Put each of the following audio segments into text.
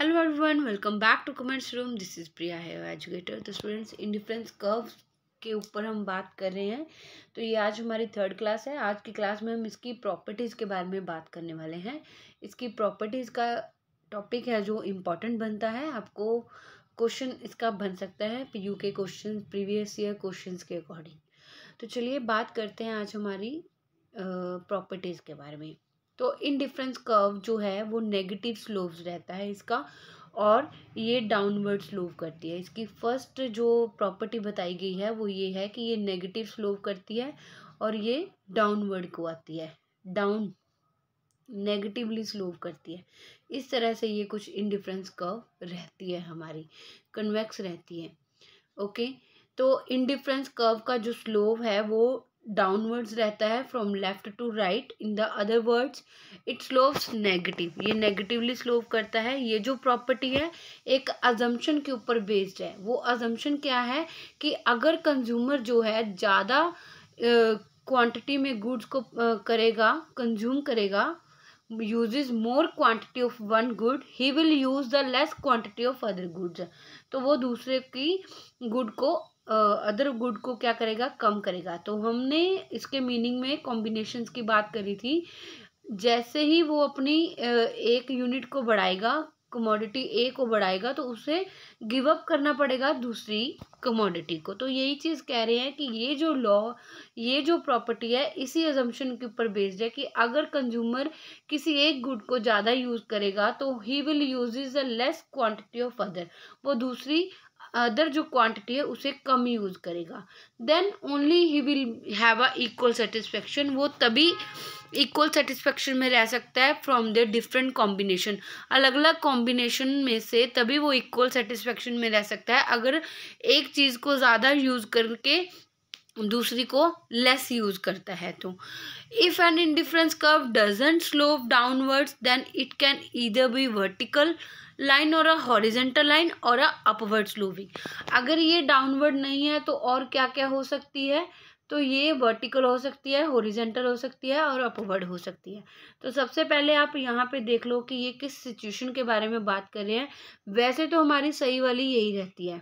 Hello everyone welcome back to comments room this is Priya है educator तो students indifference curve के ऊपर हम बात कर रहे हैं तो ये आज हमारी थर्ड क्लास है आज की क्लास में हम इसकी प्रॉपर्टीज़ के बारे में बात करने वाले हैं इसकी प्रॉपर्टीज़ का टॉपिक है जो इम्पोर्टेंट बनता है आपको क्वेश्चन इसका बन सकता है यू के क्वेश्चन प्रीवियस ईयर क्वेश्चन के अकॉर्डिंग तो चलिए बात करते हैं आज हमारी प्रॉपर्टीज़ के बारे में तो इनडिफरेंस कर्व जो है वो नेगेटिव स्लोव रहता है इसका और ये डाउनवर्ड स्लोव करती है इसकी फर्स्ट जो प्रॉपर्टी बताई गई है वो ये है कि ये नेगेटिव स्लोव करती है और ये डाउनवर्ड को आती है डाउन नेगेटिवली स्लोव करती है इस तरह से ये कुछ इनडिफरेंस कर्व रहती है हमारी कन्वेक्स रहती है ओके तो इनडिफरेंस कर्व का जो स्लोव है वो डाउनवर्ड्स रहता है from left to right in the other words it slopes negative ये नेगेटिवली स्लोप करता है ये जो प्रॉपर्टी है एक अजम्पन के ऊपर बेस्ड है वो अजम्पन क्या है कि अगर कंज्यूमर जो है ज़्यादा क्वांटिटी में गुड्स को uh, करेगा कंज्यूम करेगा use more quantity of one good he will use the less quantity of other goods तो वो दूसरे की गुड को अदर गुड को क्या करेगा कम करेगा तो हमने इसके मीनिंग में कॉम्बिनेशन की बात करी थी जैसे ही वो अपनी एक यूनिट को बढ़ाएगा कमोडिटी ए को बढ़ाएगा तो उसे गिव अप करना पड़ेगा दूसरी कमोडिटी को तो यही चीज़ कह रहे हैं कि ये जो लॉ ये जो प्रॉपर्टी है इसी एजम्पन के ऊपर बेस्ड है कि अगर कंज्यूमर किसी एक गुड को ज़्यादा यूज़ करेगा तो he will use is a less quantity of other वो दूसरी अदर जो क्वांटिटी है उसे कम यूज़ करेगा then only he will have a equal satisfaction वो तभी इक्वल सेटिस्फेक्शन में रह सकता है फ्रॉम द डिफरेंट कॉम्बिनेशन अलग अलग कॉम्बिनेशन में से तभी वो इक्वल सेटिस्फेक्शन में रह सकता है अगर एक चीज़ को ज़्यादा यूज़ करके दूसरी को लेस यूज करता है तो if an indifference curve doesn't slope downwards then it can either be vertical line और अ हॉरिजेंटल लाइन और अ अपवर्ड स्लोविंग अगर ये डाउनवर्ड नहीं है तो और क्या क्या हो सकती है तो ये वर्टिकल हो सकती है हॉरिजेंटल हो सकती है और अपवर्ड हो सकती है तो सबसे पहले आप यहाँ पे देख लो कि ये किस सिचुएशन के बारे में बात कर रहे हैं वैसे तो हमारी सही वाली यही रहती है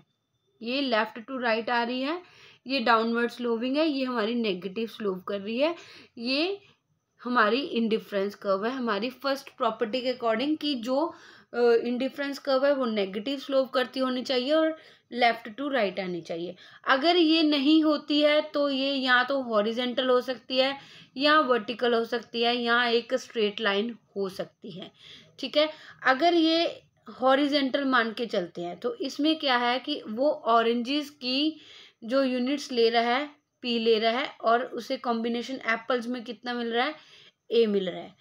ये लेफ़्ट टू राइट आ रही है ये डाउनवर्ड स्लोविंग है ये हमारी नेगेटिव स्लोव कर रही है ये हमारी इंडिफ्रेंस कर्व है हमारी फर्स्ट प्रॉपर्टी के अकॉर्डिंग कि जो इंडिफ्रेंस कर्व है वो नेगेटिव स्लोप करती होनी चाहिए और लेफ्ट टू राइट आनी चाहिए अगर ये नहीं होती है तो ये या तो हॉरिजेंटल हो सकती है या वर्टिकल हो सकती है या एक स्ट्रेट लाइन हो सकती है ठीक है अगर ये हॉरिजेंटल मान के चलते हैं तो इसमें क्या है कि वो ऑरेंजेस की जो यूनिट्स ले रहा है पी ले रहा है और उसे कॉम्बिनेशन एप्पल्स में कितना मिल रहा है ए मिल रहा है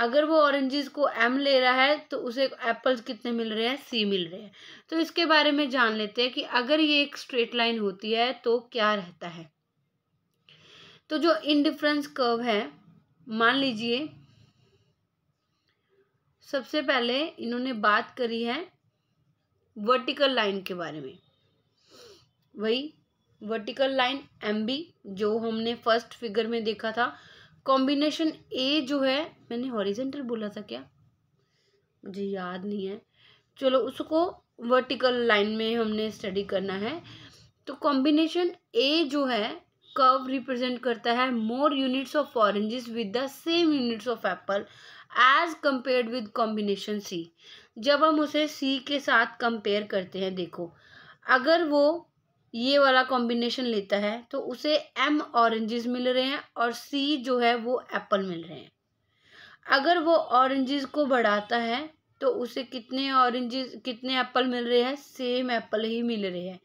अगर वो ऑरेंजेस को एम ले रहा है तो उसे एप्पल्स कितने मिल रहे हैं सी मिल रहे हैं तो इसके बारे में जान लेते हैं कि अगर ये एक स्ट्रेट लाइन होती है तो क्या रहता है तो जो इनडिफरेंस कर्व है मान लीजिए सबसे पहले इन्होंने बात करी है वर्टिकल लाइन के बारे में वही वर्टिकल लाइन एम बी जो हमने फर्स्ट फिगर में देखा था कॉम्बिनेशन ए जो है मैंने हॉरिजेंटल बोला था क्या मुझे याद नहीं है चलो उसको वर्टिकल लाइन में हमने स्टडी करना है तो कॉम्बिनेशन ए जो है कर्व रिप्रेजेंट करता है more units of oranges with the same units of apple as compared with combination C जब हम उसे सी के साथ कंपेयर करते हैं देखो अगर वो ये वाला कॉम्बिनेशन लेता है तो उसे एम ऑरेंजेस मिल रहे हैं और सी जो है वो एप्पल मिल रहे हैं अगर वो ऑरेंजेस को बढ़ाता है तो उसे कितने ऑरेंजेस कितने एप्पल मिल रहे हैं सेम एप्पल ही मिल रहे हैं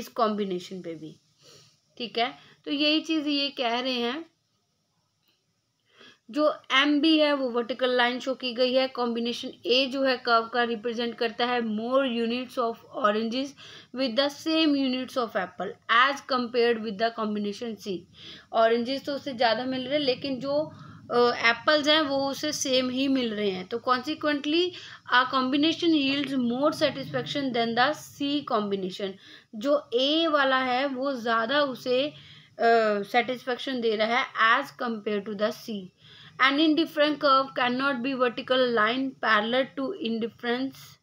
इस कॉम्बिनेशन पे भी ठीक है तो यही चीज़ ये कह रहे हैं जो एम बी है वो वर्टिकल लाइन शो की गई है कॉम्बिनेशन ए जो है कर्व का रिप्रेजेंट करता है more units of oranges with the same units of apple as compared with the combination C oranges तो उससे ज़्यादा मिल रहे हैं लेकिन जो एप्पल्स uh, हैं वो उसे सेम ही मिल रहे हैं तो consequently A combination yields more satisfaction than the C combination जो ए वाला है वो ज़्यादा उसे सेटिस्फेक्शन uh, दे रहा है as compare to the C an indifferent curve cannot be vertical line parallel to indifference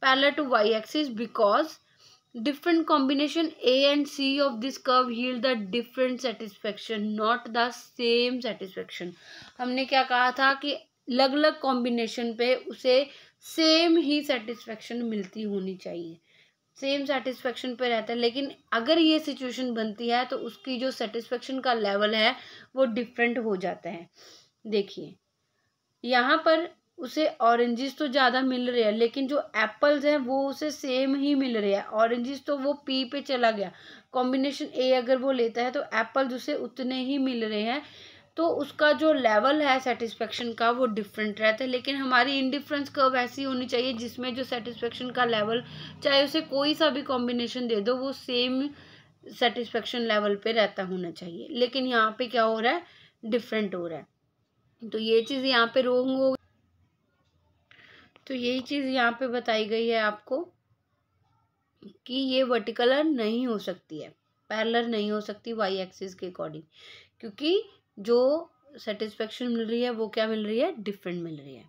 parallel to y-axis because different combination a and c of this curve yield the different satisfaction not the same satisfaction हमने क्या कहा था कि अलग अलग combination पे उसे same ही satisfaction मिलती होनी चाहिए सेम सेटिस्फेक्शन पे रहता है लेकिन अगर ये सिचुएशन बनती है तो उसकी जो सेटिस्फेक्शन का लेवल है वो डिफरेंट हो जाता है देखिए यहाँ पर उसे ऑरेंजेस तो ज़्यादा मिल रहे हैं लेकिन जो एप्पल्स हैं वो उसे सेम ही मिल रहे हैं ऑरेंजेस तो वो पी पे चला गया कॉम्बिनेशन ए अगर वो लेता है तो एप्पल्स उसे उतने ही मिल रहे हैं तो उसका जो लेवल है सेटिस्फेक्शन का वो डिफरेंट रहता है लेकिन हमारी इंडिफरेंस कर्व ऐसी होनी चाहिए जिसमें जो सेटिस्फेक्शन का लेवल चाहे उसे कोई सा भी कॉम्बिनेशन दे दो वो सेम सेटिस्फेक्शन लेवल पे रहता होना चाहिए लेकिन यहाँ पे क्या हो रहा है डिफरेंट हो रहा है तो ये चीज़ यहाँ पे रोंग हो तो यही चीज़ यहाँ पे बताई गई है आपको कि ये वर्टिकलर नहीं हो सकती है पैरलर नहीं हो सकती वाई एक्सिस के अकॉर्डिंग क्योंकि जो सेटिस्फेक्शन मिल रही है वो क्या मिल रही है डिफरेंट मिल रही है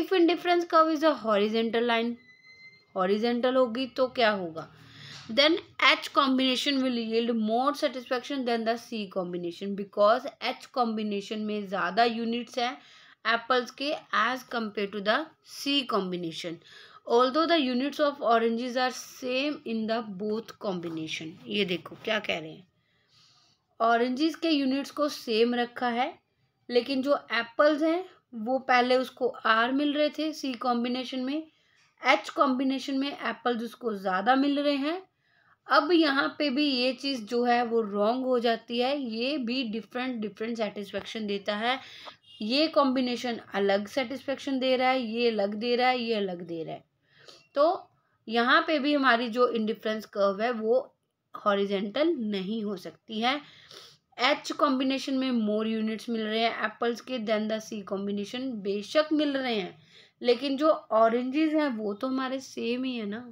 if indifference curve is a horizontal line horizontal होगी तो क्या होगा then H combination will yield more satisfaction than the C combination because H combination में ज़्यादा units हैं apples के as compared to the C combination. Although the units of oranges are same in the both combination. ये देखो क्या कह रहे हैं oranges के units को same रखा है लेकिन जो apples हैं वो पहले उसको R मिल रहे थे C combination में H combination में apples उसको ज़्यादा मिल रहे हैं अब यहाँ पे भी ये चीज़ जो है वो रॉन्ग हो जाती है ये भी डिफरेंट डिफरेंट सेटिस्फेक्शन देता है ये कॉम्बिनेशन अलग सेटिस्फेक्शन दे रहा है ये अलग दे रहा है ये अलग दे रहा है तो यहाँ पे भी हमारी जो इंडिफ्रेंस कर्व है वो हॉरिजेंटल नहीं हो सकती है एच कॉम्बिनेशन में मोर यूनिट्स मिल रहे हैं एप्पल्स के देन द सी कॉम्बिनेशन बेशक मिल रहे हैं लेकिन जो ऑरेंजेस हैं वो तो हमारे सेम ही है ना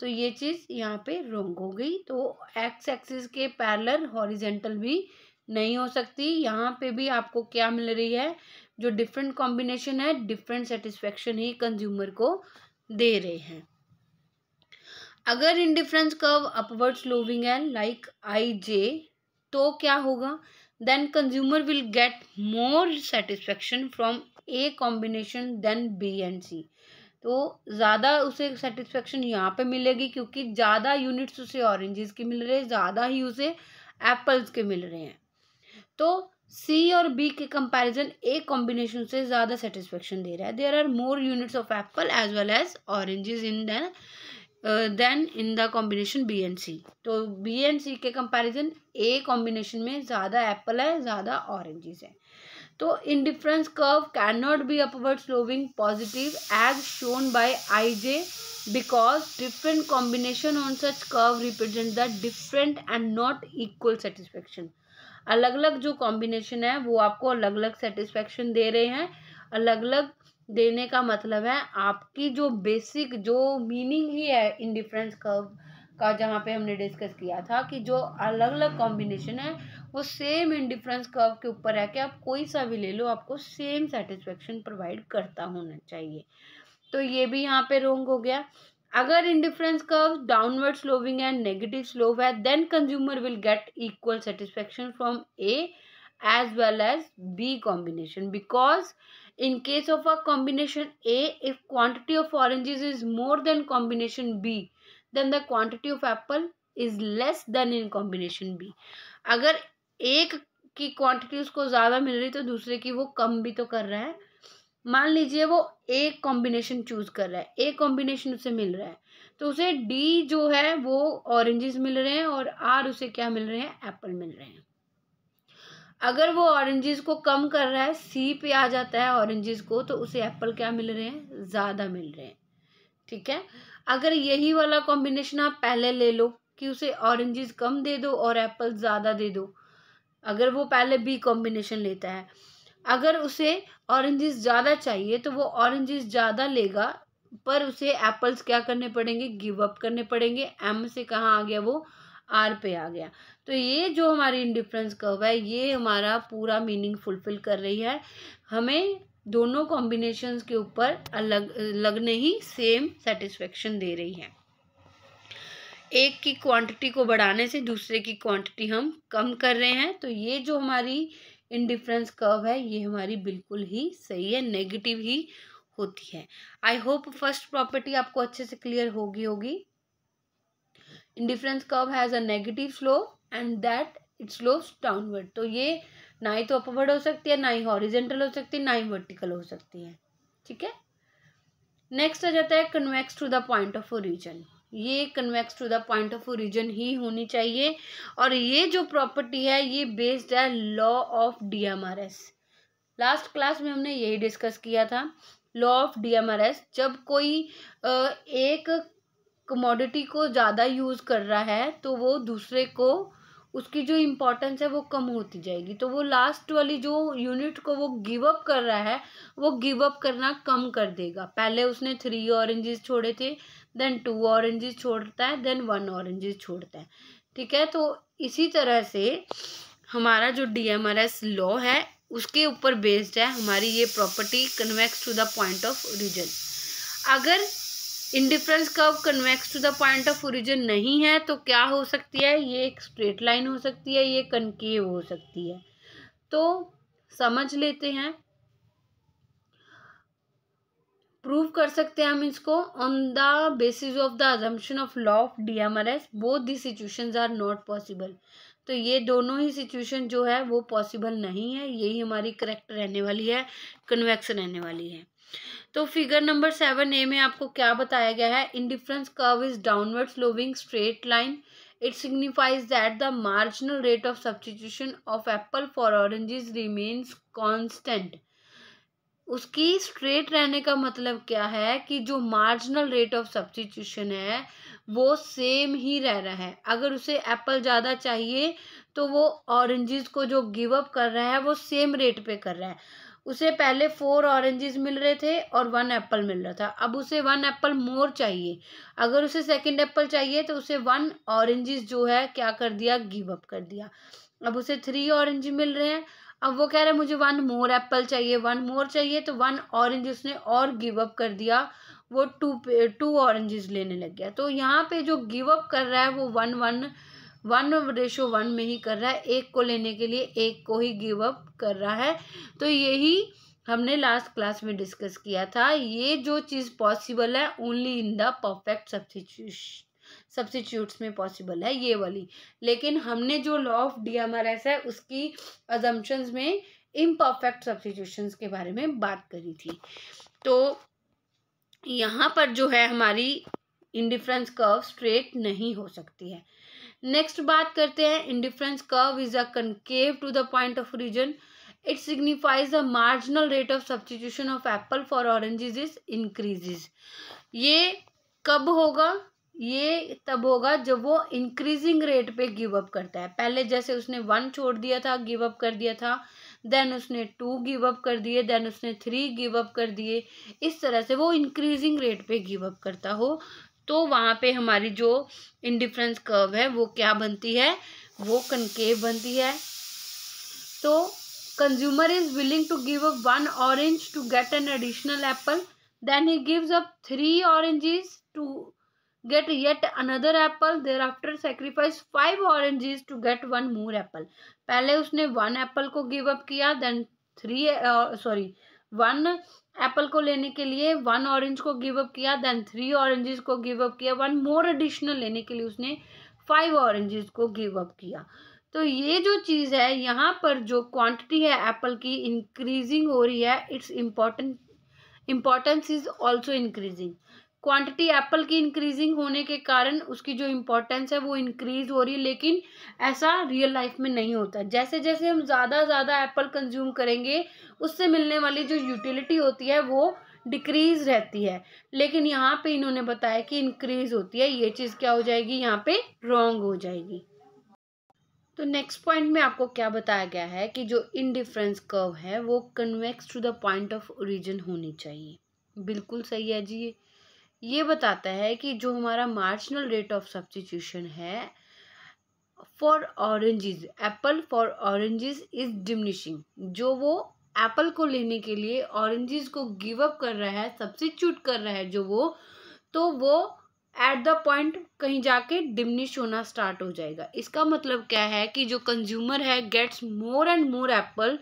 तो ये चीज़ यहाँ पे रोंग हो गई तो एक्स एक्सिस के पैरलर हॉरिजेंटल भी नहीं हो सकती यहाँ पे भी आपको क्या मिल रही है जो डिफरेंट कॉम्बिनेशन है डिफरेंट सेटिस्फेक्शन ही कंज्यूमर को दे रहे हैं अगर इंडिफरेंस कर्व अपवर्ड स्लोविंग है लाइक आई जे तो क्या होगा then consumer will get more satisfaction from A combination than B and C तो ज़्यादा उसे सेटिस्फेक्शन यहाँ पे मिलेगी क्योंकि ज़्यादा यूनिट्स उसे ऑरेंजेस के मिल रहे हैं ज़्यादा ही उसे एप्पल्स के मिल रहे हैं तो सी और बी के कंपैरिजन ए कॉम्बिनेशन से ज़्यादा सेटिस्फेक्शन दे रहा है there are more units of apple as well as oranges in than than in the combination B and C तो बी एंड सी के कंपैरिजन ए कॉम्बिनेशन में ज़्यादा एप्पल है ज़्यादा ऑरेंजेस है तो indifference curve can not be upward sloping positive as shown by I J because different combination on such curve represent the different and not equal अलग अलग जो कॉम्बिनेशन है वो आपको अलग अलग सेटिस्फेक्शन दे रहे हैं अलग अलग देने का मतलब है आपकी जो बेसिक जो मीनिंग ही है डिफरेंस कर्व का जहाँ पे हमने डिस्कस किया था कि जो अलग अलग कॉम्बिनेशन है वो सेम इंडिफरेंस कर्व के ऊपर है कि आप कोई सा भी ले लो आपको सेम सेटिस्फेक्शन प्रोवाइड करता होना चाहिए तो ये भी यहाँ पे रोंग हो गया अगर इंडिफरेंस कर्व डाउनवर्ड स्लोविंग है नेगेटिव स्लोव है then consumer will get equal satisfaction from A as well as B combination because in case of a combination A if quantity of oranges is more than combination B then the quantity of apple is less than in combination B अगर एक की quantity उसको ज़्यादा मिल रही तो दूसरे की वो कम भी तो कर रहा है मान लीजिए वो एक कॉम्बिनेशन चूज कर रहा है ए कॉम्बिनेशन उसे मिल रहा है तो उसे डी जो है वो ऑरेंजेस मिल रहे हैं और आर उसे क्या मिल रहे हैं एप्पल मिल रहे हैं अगर वो ऑरेंजेस को कम कर रहा है सी पे आ जाता है ऑरेंजेस को तो उसे एप्पल क्या मिल रहे हैं ज़्यादा मिल रहे हैं ठीक है अगर यही वाला कॉम्बिनेशन आप पहले ले लो कि उसे ऑरेंजेस कम दे दो और एप्पल ज़्यादा दे दो अगर वो पहले बी कॉम्बिनेशन लेता है अगर उसे ऑरेंजेस ज़्यादा चाहिए तो वो ऑरेंजेस ज़्यादा लेगा पर उसे एप्पल्स क्या करने पड़ेंगे गिव अप करने पड़ेंगे एम से कहाँ आ गया वो आर पे आ गया तो ये जो हमारी इंडिफ्रेंस कर्व है ये हमारा पूरा मीनिंग फुलफिल कर रही है हमें दोनों कॉम्बिनेशन के ऊपर अलग लगने ही सेम सेटिस्फेक्शन दे रही है एक की क्वांटिटी को बढ़ाने से दूसरे की क्वांटिटी हम कम कर रहे हैं तो ये जो हमारी इनडिफरेंस कर्व है ये हमारी बिल्कुल ही सही है नेगेटिव ही होती है आई होप फर्स्ट प्रॉपर्टी आपको अच्छे से क्लियर होगी होगी indifference curve has a negative slope and that it's slopes downward तो ये ना ही तो अपवर्ड हो सकती है ना ही हॉरिजेंटल हो सकती है ना ही वर्टिकल हो सकती है ठीक है नेक्स्ट आ जाता है convex to the point of origin ये convex to the point of origin ही होनी चाहिए और ये जो प्रॉपर्टी है ये बेस्ड है law of DMRS last class में हमने यही डिस्कस किया था लॉ ऑफ डीएमआरएस जब कोई एक कमोडिटी को ज़्यादा यूज़ कर रहा है तो वो दूसरे को उसकी जो इम्पोर्टेंस है वो कम होती जाएगी तो वो लास्ट वाली जो यूनिट को वो गिव अप कर रहा है वो गिव अप करना कम कर देगा पहले उसने थ्री ऑरेंजेस छोड़े थे देन टू ऑरेंजेस छोड़ता है देन वन ऑरेंजेस छोड़ता है ठीक है तो इसी तरह से हमारा जो D M R S law है उसके ऊपर बेस्ड है हमारी ये property convex to the point of origin अगर indifference curve convex to the point of origin नहीं है तो क्या हो सकती है ये एक स्ट्रेट लाइन हो सकती है ये कनकेव हो सकती है तो समझ लेते हैं प्रूव कर सकते हैं हम इसको on the basis of the assumption of law of D M R S both the situation are not possible तो ये दोनों ही सिचुएशन जो है वो पॉसिबल नहीं है यही हमारी करेक्ट रहने वाली है कन्वेक्स रहने वाली है तो फिगर नंबर सेवन ए में आपको क्या बताया गया है indifference curve is downward sloping straight line it signifies that the marginal rate of substitution of apple for oranges remains constant उसकी स्ट्रेट रहने का मतलब क्या है कि जो मार्जिनल रेट ऑफ सब्सटीट्यूशन है वो सेम ही रह रहा है अगर उसे एप्पल ज़्यादा चाहिए तो वो ऑरेंजेस को जो गिव अप कर रहा है वो सेम रेट पे कर रहा है उसे पहले फोर ऑरेंजेस मिल रहे थे और वन एप्पल मिल रहा था अब उसे वन एप्पल मोर चाहिए अगर उसे सेकंड एप्पल चाहिए तो उसे वन ऑरेंजेस जो है क्या कर दिया गिव अप कर दिया अब उसे थ्री ऑरेंज मिल रहे हैं अब वो कह रहा है मुझे वन मोर एप्पल चाहिए वन मोर चाहिए तो वन ऑरेंज उसने और गिव अप कर दिया वो टू टू ऑरेंजेस लेने लग गया तो यहाँ पे जो गिव अप कर रहा है वो one one one ratio one में ही कर रहा है एक को लेने के लिए एक को ही गिव अप कर रहा है तो यही हमने लास्ट क्लास में डिस्कस किया था ये जो चीज़ पॉसिबल है only in the perfect substitution substitutes में पॉसिबल है ये वाली लेकिन हमने जो लॉ ऑफ डी है उसकी अजम्पन्स में इम्परफेक्ट सब्सिट्यूशंस के बारे में बात करी थी तो यहाँ पर जो है हमारी इंडिफरेंस कर्व स्ट्रेट नहीं हो सकती है नेक्स्ट बात करते हैं indifference curve is a concave to the point of origin it signifies the marginal rate of substitution of apple for oranges is increases ये कब होगा ये तब होगा जब वो इंक्रीजिंग रेट पे गिव अप करता है पहले जैसे उसने वन छोड़ दिया था गिव अप कर दिया था देन उसने टू गिव अप कर दिए देन उसने थ्री गिव अप कर दिए इस तरह से वो इंक्रीजिंग रेट पे गिव अप करता हो तो वहाँ पे हमारी जो इंडिफ्रेंस कर्व है वो क्या बनती है वो कनकेव बनती है तो consumer is willing to give up one orange to get an additional apple then he gives up three oranges to get yet another apple thereafter sacrifice five oranges to get one more apple पहले उसने one apple को give up किया then three sorry uh, one apple को लेने के लिए one orange को give up किया देन थ्री ऑरेंजेस को गिव अप किया वन मोर एडिशनल लेने के लिए उसने फाइव ऑरेंजेस को गिव अप किया तो ये जो चीज़ है यहाँ पर जो क्वांटिटी है एप्पल की इंक्रीजिंग हो रही है it's important importance is also increasing quantity apple की इंक्रीजिंग होने के कारण उसकी जो इम्पोर्टेंस है वो इंक्रीज हो रही है लेकिन ऐसा रियल लाइफ में नहीं होता जैसे जैसे हम ज़्यादा ज़्यादा एप्पल कंज्यूम करेंगे उससे मिलने वाली जो यूटिलिटी होती है वो डिक्रीज रहती है लेकिन यहाँ पे इन्होंने बताया कि इंक्रीज होती है ये चीज़ क्या हो जाएगी यहाँ पे रॉन्ग हो जाएगी तो नेक्स्ट पॉइंट में आपको क्या बताया गया है कि जो इनडिफरेंस कर्व है वो convex to the point of origin होनी चाहिए बिल्कुल सही है जी ये ये बताता है कि जो हमारा मार्जिनल रेट ऑफ सब्सटीट्यूशन है for oranges apple for oranges is diminishing जो वो एप्पल को लेने के लिए ऑरेंजेस को गिव अप कर रहा है सब्सिट्यूट कर रहा है जो वो तो वो एट द पॉइंट कहीं जाके डिमनिश होना स्टार्ट हो जाएगा इसका मतलब क्या है कि जो कंज्यूमर है gets more and more apple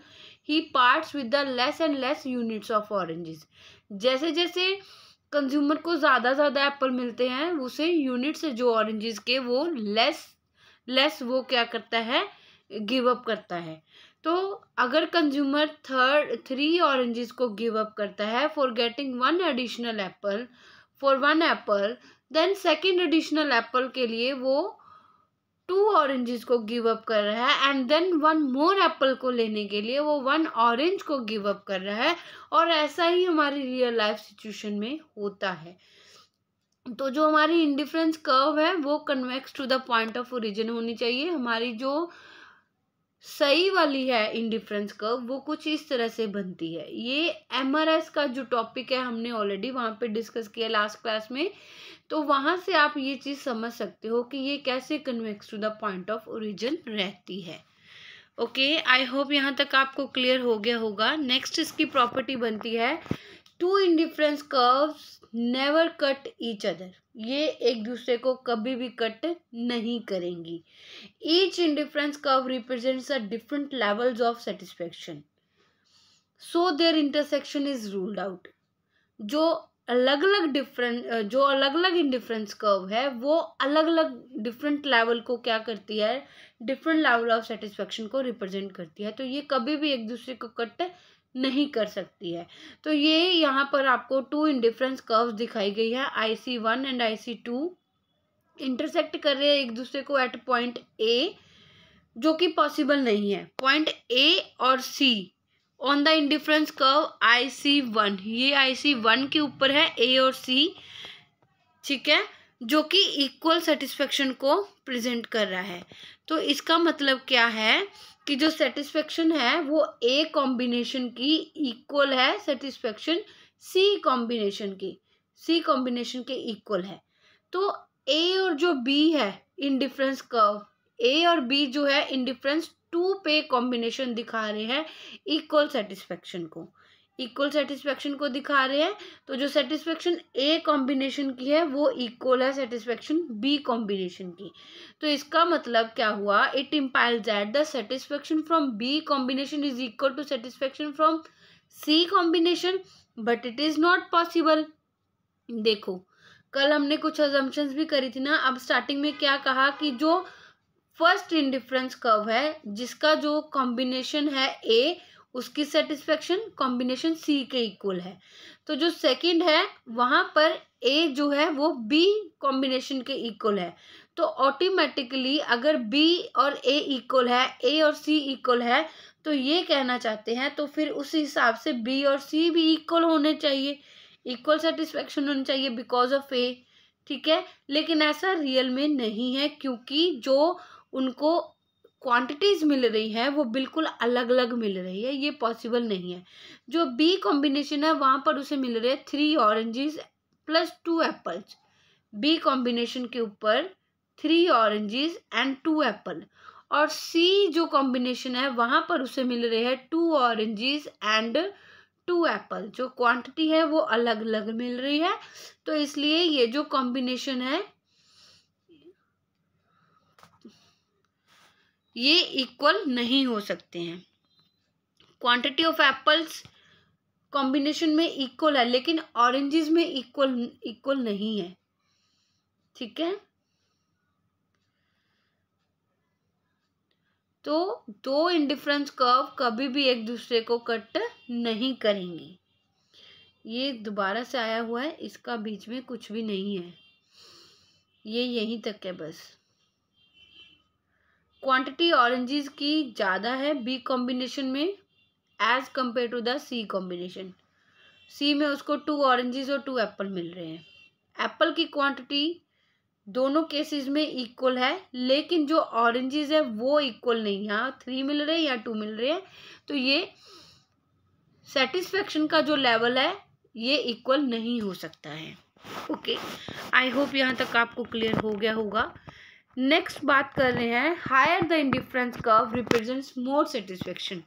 he parts with the less and less units of oranges जैसे जैसे कंज्यूमर को ज़्यादा ज़्यादा एप्पल मिलते हैं उसे यूनिट से जो ऑरेंजेस के वो लेस लेस वो क्या करता है गिव अप करता है तो अगर कंज्यूमर थर्ड थ्री ऑरेंजेस को गिव अप करता है for getting one additional apple for one apple then second additional apple के लिए वो टू ऑरेंजेस को गिव अप कर रहा है and then one more apple को लेने के लिए वो वन ऑरेंज को गिव अप कर रहा है और ऐसा ही हमारी रियल लाइफ सिचुएशन में होता है तो जो हमारी इंडिफरेंस कर्व है वो convex to the point of origin होनी चाहिए हमारी जो सही वाली है इंडिफरेंस कर्व वो कुछ इस तरह से बनती है ये एम का जो टॉपिक है हमने ऑलरेडी वहाँ पे डिस्कस किया लास्ट क्लास में तो वहाँ से आप ये चीज़ समझ सकते हो कि ये कैसे convex to the point of origin रहती है ओके आई होप यहाँ तक आपको क्लियर हो गया होगा नेक्स्ट इसकी प्रॉपर्टी बनती है two indifference curves never cut each other ये एक दूसरे को कभी भी कट नहीं करेंगी each indifference curve represents a different levels of satisfaction so their intersection is ruled out जो अलग अलग डिफरेंट जो अलग अलग इंडिफरेंस कर्व है वो अलग अलग डिफरेंट लेवल को क्या करती है डिफरेंट लेवल ऑफ सेटिस्फेक्शन को रिप्रेजेंट करती है तो ये कभी भी एक दूसरे को कट नहीं कर सकती है तो ये यहाँ पर आपको टू इंडिफरेंस कर्व्स दिखाई गई है I C one and I C two intersect कर रहे हैं एक दूसरे को एट पॉइंट ए जो कि पॉसिबल नहीं है पॉइंट ए और C on the indifference curve I C one ये आई सी वन के ऊपर है ए और सी ठीक है जो कि इक्वल सेटिस्फेक्शन को प्रेजेंट कर रहा है तो इसका मतलब क्या है कि जो सेटिस्फेक्शन है वो ए कॉम्बिनेशन की इक्वल है सेटिस्फेक्शन सी कॉम्बिनेशन की सी कॉम्बिनेशन के इक्वल है तो ए और जो बी है इनडिफरेंस कर्व ए और बी जो है इनडिफरेंस टू पे कॉम्बिनेशन दिखा रहे हैं इक्वल सेटिस्फेक्शन को इक्वल सेटिस्फेक्शन को दिखा रहे हैं तो जो सेटिस्फेक्शन ए कॉम्बिनेशन की है वो इक्वल है सेटिस्फेक्शन बी कॉम्बिनेशन की तो इसका मतलब क्या हुआ it implies that the satisfaction from B combination is equal to satisfaction from C combination but it is not possible देखो कल हमने कुछ एजम्पन भी करी थी ना अब स्टार्टिंग में क्या कहा कि जो फर्स्ट इंडिफरेंस कर्व है जिसका जो कॉम्बिनेशन है ए उसकी सेटिस्फेक्शन कॉम्बिनेशन सी के इक्वल है तो जो सेकंड है वहाँ पर ए जो है वो बी कॉम्बिनेशन के इक्वल है तो ऑटोमेटिकली अगर बी और ए इक्वल है ए और सी इक्वल है तो ये कहना चाहते हैं तो फिर उस हिसाब से बी और सी भी इक्वल होने चाहिए इक्वल सेटिस्फेक्शन होनी चाहिए बिकॉज ऑफ ए ठीक है लेकिन ऐसा रियल में नहीं है क्योंकि जो उनको क्वांटिटीज़ मिल रही है वो बिल्कुल अलग अलग मिल रही है ये पॉसिबल नहीं है जो बी कॉम्बिनेशन है वहाँ पर उसे मिल रहे हैं three oranges plus two apples B combination के ऊपर three oranges and two apple और सी जो कॉम्बिनेशन है वहाँ पर उसे मिल रहे हैं two oranges and two apple जो क्वांटिटी है वो अलग अलग मिल रही है तो इसलिए ये जो कॉम्बिनेशन है ये इक्वल नहीं हो सकते हैं क्वांटिटी ऑफ एप्पल्स कॉम्बिनेशन में इक्वल है लेकिन ऑरेंजेस में इक्वल इक्वल नहीं है ठीक है तो दो इंडिफरेंस कर्व कभी भी एक दूसरे को कट नहीं करेंगे ये दोबारा से आया हुआ है इसका बीच में कुछ भी नहीं है ये यहीं तक है बस क्वांटिटी ऑरेंजेस की ज़्यादा है बी कॉम्बिनेशन में as compare to the C combination C में उसको टू ऑरेंजेस और टू एप्पल मिल रहे हैं एप्पल की क्वांटिटी दोनों केसेस में इक्वल है लेकिन जो ऑरेंजेस है वो इक्वल नहीं है थ्री हाँ, मिल रहे हैं या टू मिल रहे हैं तो ये सेटिस्फेक्शन का जो लेवल है ये इक्वल नहीं हो सकता है ओके आई होप यहाँ तक आपको क्लियर हो गया होगा नेक्स्ट बात कर रहे हैं higher the indifference curve represents more satisfaction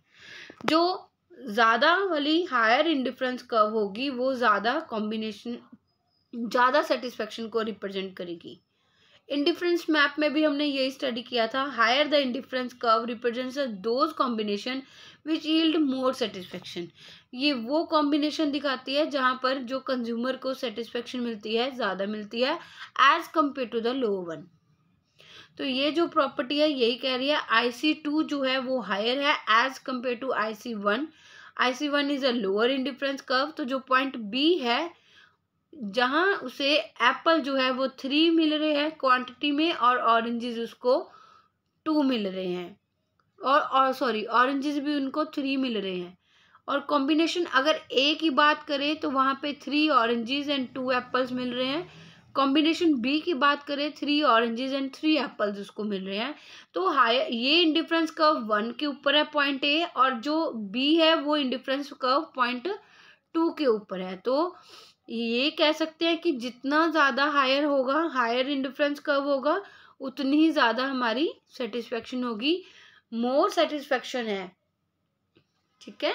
जो ज़्यादा वाली हायर इंडिफरेंस कर्व होगी वो ज़्यादा कॉम्बिनेशन ज़्यादा सेटिस्फेक्शन को रिप्रेजेंट करेगी इंडिफरेंस मैप में भी हमने यही स्टडी किया था higher the indifference curve represents those combination which yield more satisfaction ये वो कॉम्बिनेशन दिखाती है जहाँ पर जो कंज्यूमर को सेटिस्फेक्शन मिलती है ज़्यादा मिलती है as compare to the low one तो ये जो प्रॉपर्टी है यही कह रही है आई सी टू जो है वो हायर है as compare to I C one I C one is a lower indifference curve तो जो पॉइंट बी है जहाँ उसे एप्पल जो है वो थ्री मिल रहे हैं क्वांटिटी में और ऑरेंजेस उसको टू मिल रहे हैं और और सॉरी ऑरेंजेस भी उनको थ्री मिल रहे हैं और कॉम्बिनेशन अगर ए की बात करें तो वहाँ पे three oranges and two apples मिल रहे हैं कॉम्बिनेशन बी की बात करें three oranges and three apples उसको मिल रहे हैं तो हायर ये इंडिफरेंस कर्व वन के ऊपर है पॉइंट ए और जो बी है वो इंडिफरेंस कर्व पॉइंट टू के ऊपर है तो ये कह सकते हैं कि जितना ज़्यादा हायर होगा हायर इंडिफरेंस कर्व होगा उतनी ही ज़्यादा हमारी सेटिस्फेक्शन होगी मोर सेटिस्फेक्शन है ठीक है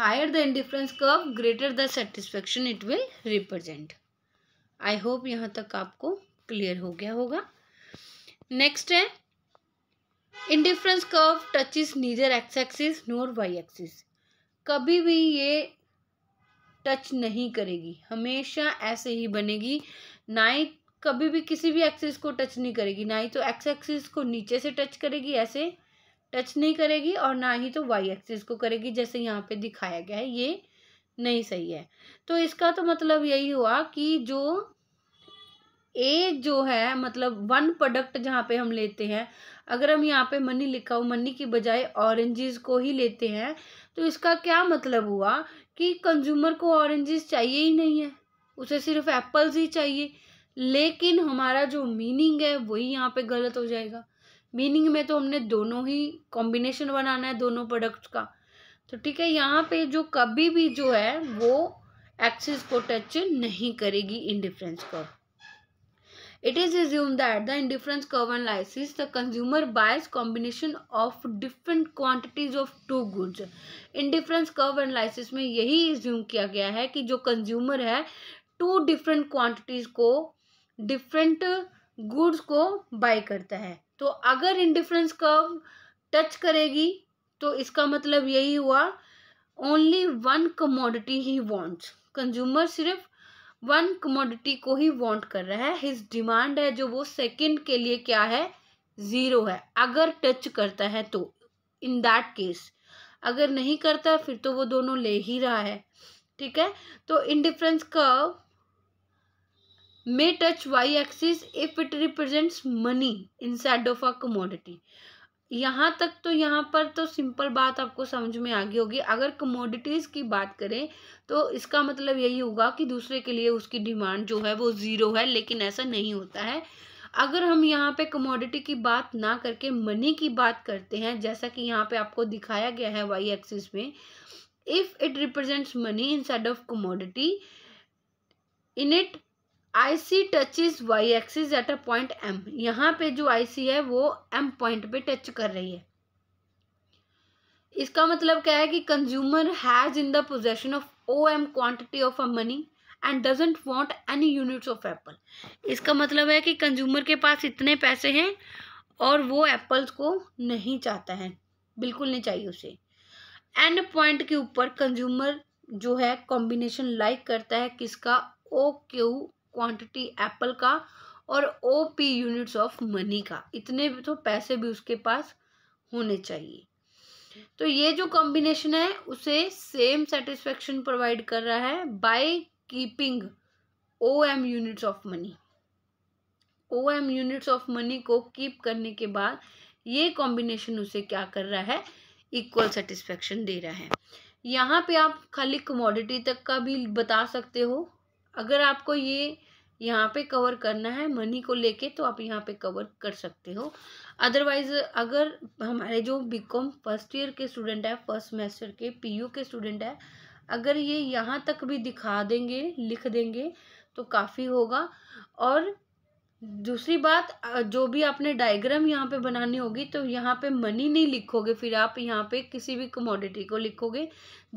higher the indifference curve greater the satisfaction it will represent i hope यहाँ तक आपको clear हो गया होगा next है indifference curve touches neither x axis nor y axis कभी भी ये टच नहीं करेगी हमेशा ऐसे ही बनेगी ना ही कभी भी किसी भी एक्सिस को टच नहीं करेगी ना ही तो एक्स एक्सिस को नीचे से टच करेगी ऐसे टच नहीं करेगी और ना ही तो वाई एक्सिस को करेगी जैसे यहाँ पे दिखाया गया है ये नहीं सही है तो इसका तो मतलब यही हुआ कि जो ए जो है मतलब वन प्रोडक्ट जहाँ पे हम लेते हैं अगर हम यहाँ पे मनी लिखा हो मनी की बजाय ऑरेंजेस को ही लेते हैं तो इसका क्या मतलब हुआ कि कंज्यूमर को ऑरेंजेस चाहिए ही नहीं है उसे सिर्फ एप्पल्स ही चाहिए लेकिन हमारा जो मीनिंग है वही यहाँ पे गलत हो जाएगा मीनिंग में तो हमने दोनों ही कॉम्बिनेशन बनाना है दोनों प्रोडक्ट्स का तो ठीक है यहाँ पे जो कभी भी जो है वो एक्सिस को टच नहीं करेगी indifference curve it is resume that the indifference curve analysis the consumer buys combination of different quantities of two goods indifference curve analysis में यही रिज्यूम किया गया है कि जो कंज्यूमर है टू डिफरेंट क्वान्टिटीज को डिफरेंट गुड्स को बाय करता है तो अगर इंडिफरेंस कर्व टच करेगी तो इसका मतलब यही हुआ ओनली वन कमोडिटी ही वॉन्ट्स कंज्यूमर सिर्फ वन कमोडिटी को ही वॉन्ट कर रहा है हिज डिमांड है जो वो सेकेंड के लिए क्या है ज़ीरो है अगर टच करता है तो इन दैट केस अगर नहीं करता फिर तो वो दोनों ले ही रहा है ठीक है तो इंडिफरेंस कर्व मे touch Y axis if it represents money in side of a commodity यहाँ तक तो यहाँ पर तो सिंपल बात आपको समझ में आ गई होगी अगर कमोडिटीज़ की बात करें तो इसका मतलब यही होगा कि दूसरे के लिए उसकी डिमांड जो है वो ज़ीरो है लेकिन ऐसा नहीं होता है अगर हम यहाँ पे कमोडिटी की बात ना करके मनी की बात करते हैं जैसा कि यहाँ पे आपको दिखाया गया है वाई एक्सिस में if it represents money side of commodity in it I see is Y axis at a point M यहाँ पे जो आई सी है वो एम पॉइंट पे टच कर रही है इसका मतलब क्या है कि consumer has in the possession of O M quantity of a money and doesn't want any units of apple इसका मतलब है कि कंज्यूमर के पास इतने पैसे हैं और वो एप्पल्स को नहीं चाहता है बिल्कुल नहीं चाहिए उसे एंड पॉइंट के ऊपर कंज्यूमर जो है कॉम्बिनेशन लाइक करता है किसका ओ क्यू क्वांटिटी एप्पल का और O P units of money का इतने तो पैसे भी उसके पास होने चाहिए तो ये जो कॉम्बिनेशन है उसे सेम सेटिस्फेक्शन प्रोवाइड कर रहा है buy keeping O M units of money O M units of money को कीप करने के बाद ये कॉम्बिनेशन उसे क्या कर रहा है इक्वल सेटिस्फेक्शन दे रहा है यहाँ पे आप खाली कमोडिटी तक का भी बता सकते हो अगर आपको ये यहाँ पे कवर करना है मनी को लेके तो आप यहाँ पे कवर कर सकते हो अदरवाइज अगर हमारे जो बीकॉम फर्स्ट ईयर के स्टूडेंट है फर्स्ट सेमेस्टर के पीयू के स्टूडेंट है अगर ये यहाँ तक भी दिखा देंगे लिख देंगे तो काफ़ी होगा और दूसरी बात जो भी आपने डायग्राम यहाँ पे बनानी होगी तो यहाँ पे मनी नहीं लिखोगे फिर आप यहाँ पे किसी भी कमोडिटी को लिखोगे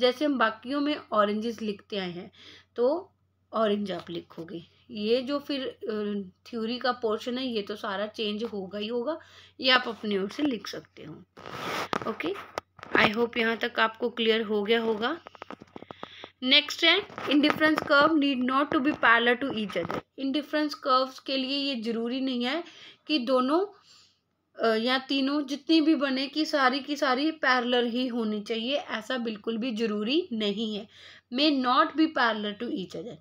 जैसे हम बाकियों में ऑरेंजेस लिखते आए हैं तो ऑरेंज आप लिखोगे ये जो फिर थ्योरी का पोर्शन है ये तो सारा चेंज होगा ही होगा ये आप अपनी ओर से लिख सकते हो ओके आई होप यहाँ तक आपको क्लियर हो गया होगा नेक्स्ट है indifference curve need not to be parallel to each other indifference curves के लिए ये जरूरी नहीं है कि दोनों या तीनों जितनी भी बने कि सारी की सारी पैरलर ही होनी चाहिए ऐसा बिल्कुल भी ज़रूरी नहीं है may not be parallel to each other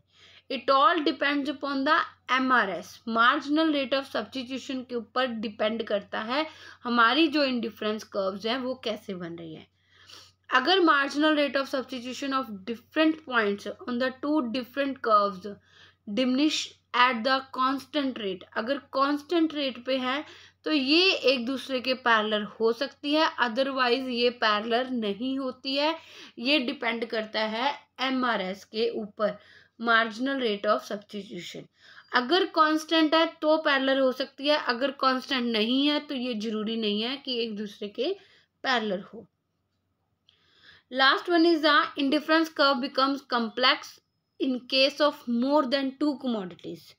it all depends upon the M R S marginal rate of substitution के ऊपर डिपेंड करता है हमारी जो इंडिफरेंस कर्व्स हैं वो कैसे बन रही है अगर marginal rate of substitution of different points on the two different curves diminish at the constant rate अगर कांस्टेंट रेट पे है तो ये एक दूसरे के पैरलर हो सकती है अदरवाइज ये पैरलर नहीं होती है ये डिपेंड करता है एम आर एस के ऊपर मार्जिनल रेट ऑफ सब्सटीट्यूशन अगर कांस्टेंट है तो पैरलर हो सकती है अगर कांस्टेंट नहीं है तो ये जरूरी नहीं है कि एक दूसरे के पैरलर हो last one is the indifference curve becomes complex in case of more than two commodities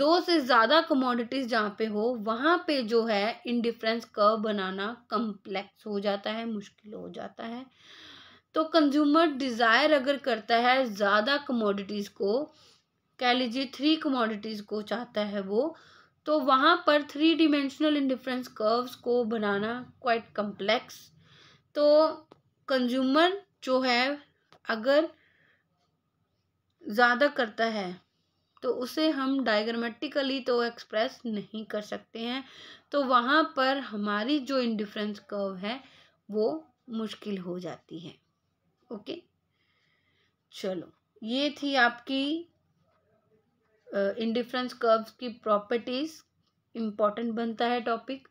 दो से ज़्यादा कमोडिटीज जहाँ पे हो वहाँ पे जो है इंडिफरेंस कर्व बनाना कम्प्लेक्स हो जाता है मुश्किल हो जाता है तो कंज्यूमर डिज़ायर अगर करता है ज़्यादा कमोडिटीज़ को कह लीजिए थ्री कमोडिटीज़ को चाहता है वो तो वहाँ पर थ्री डिमेंशनल इंडिफरेंस कर्व्स को बनाना क्वाइट कम्प्लेक्स तो कंज्यूमर जो है अगर ज़्यादा करता है तो उसे हम डायग्रामेटिकली तो एक्सप्रेस नहीं कर सकते हैं तो वहाँ पर हमारी जो इंडिफरेंस कर्व है वो मुश्किल हो जाती है ओके चलो ये थी आपकी इंडिफरेंस कर्व्स की प्रॉपर्टीज इम्पॉर्टेंट बनता है टॉपिक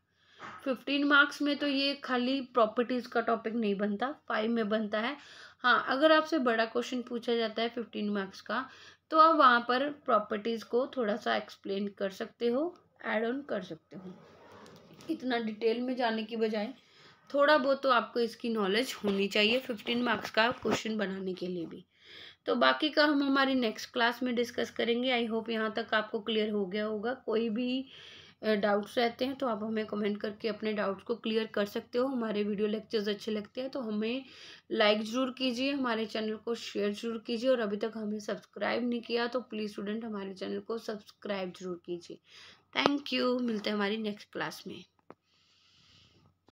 फिफ्टीन मार्क्स में तो ये खाली प्रॉपर्टीज का टॉपिक नहीं बनता फाइव में बनता है हाँ अगर आपसे बड़ा क्वेश्चन पूछा जाता है फिफ्टीन मार्क्स का तो आप वहाँ पर प्रॉपर्टीज़ को थोड़ा सा एक्सप्लेन कर सकते हो एड ऑन कर सकते हो इतना डिटेल में जाने की बजाय थोड़ा बहुत तो आपको इसकी नॉलेज होनी चाहिए फिफ्टीन मार्क्स का क्वेश्चन बनाने के लिए भी तो बाकी का हम हमारी नेक्स्ट क्लास में डिस्कस करेंगे आई होप यहाँ तक आपको क्लियर हो गया होगा कोई भी डाउट्स रहते हैं तो आप हमें कमेंट करके अपने डाउट्स को क्लियर कर सकते हो हमारे वीडियो लेक्चर्स अच्छे लगते हैं तो हमें लाइक ज़रूर कीजिए हमारे चैनल को शेयर ज़रूर कीजिए और अभी तक हमें सब्सक्राइब नहीं किया तो प्लीज़ स्टूडेंट हमारे चैनल को सब्सक्राइब ज़रूर कीजिए थैंक यू मिलते हैं हमारी नेक्स्ट क्लास में